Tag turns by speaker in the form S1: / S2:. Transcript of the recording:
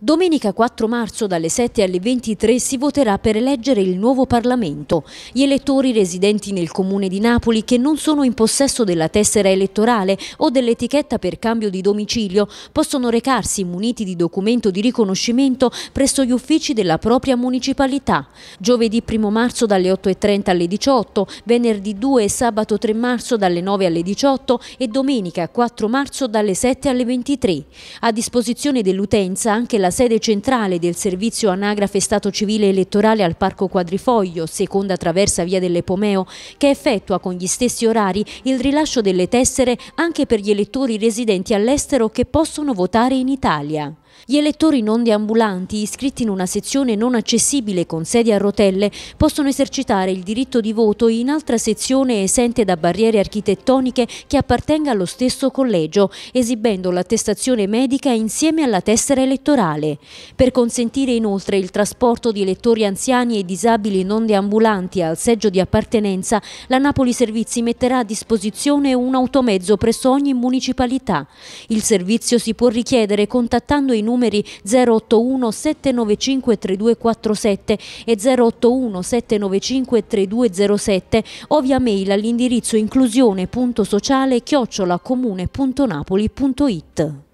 S1: Domenica 4 marzo dalle 7 alle 23 si voterà per eleggere il nuovo Parlamento. Gli elettori residenti nel comune di Napoli che non sono in possesso della tessera elettorale o dell'etichetta per cambio di domicilio possono recarsi muniti di documento di riconoscimento presso gli uffici della propria municipalità. Giovedì 1 marzo dalle 8.30 alle 18, venerdì 2 e sabato 3 marzo dalle 9 alle 18 e domenica 4 marzo dalle 7 alle 23. A disposizione dell'utenza anche la la sede centrale del servizio anagrafe Stato Civile Elettorale al Parco Quadrifoglio, seconda traversa via dell'Epomeo, che effettua con gli stessi orari il rilascio delle tessere anche per gli elettori residenti all'estero che possono votare in Italia. Gli elettori non deambulanti iscritti in una sezione non accessibile con sedia a rotelle possono esercitare il diritto di voto in altra sezione esente da barriere architettoniche che appartenga allo stesso collegio, esibendo l'attestazione medica insieme alla tessera elettorale. Per consentire inoltre il trasporto di elettori anziani e disabili non deambulanti al seggio di appartenenza, la Napoli Servizi metterà a disposizione un automezzo presso ogni municipalità. Il servizio si può richiedere contattando i i numeri 081 795 3247 e 081 795 3207 o via mail all'indirizzo inclusione.sociale chiocciolacomune.napoli.it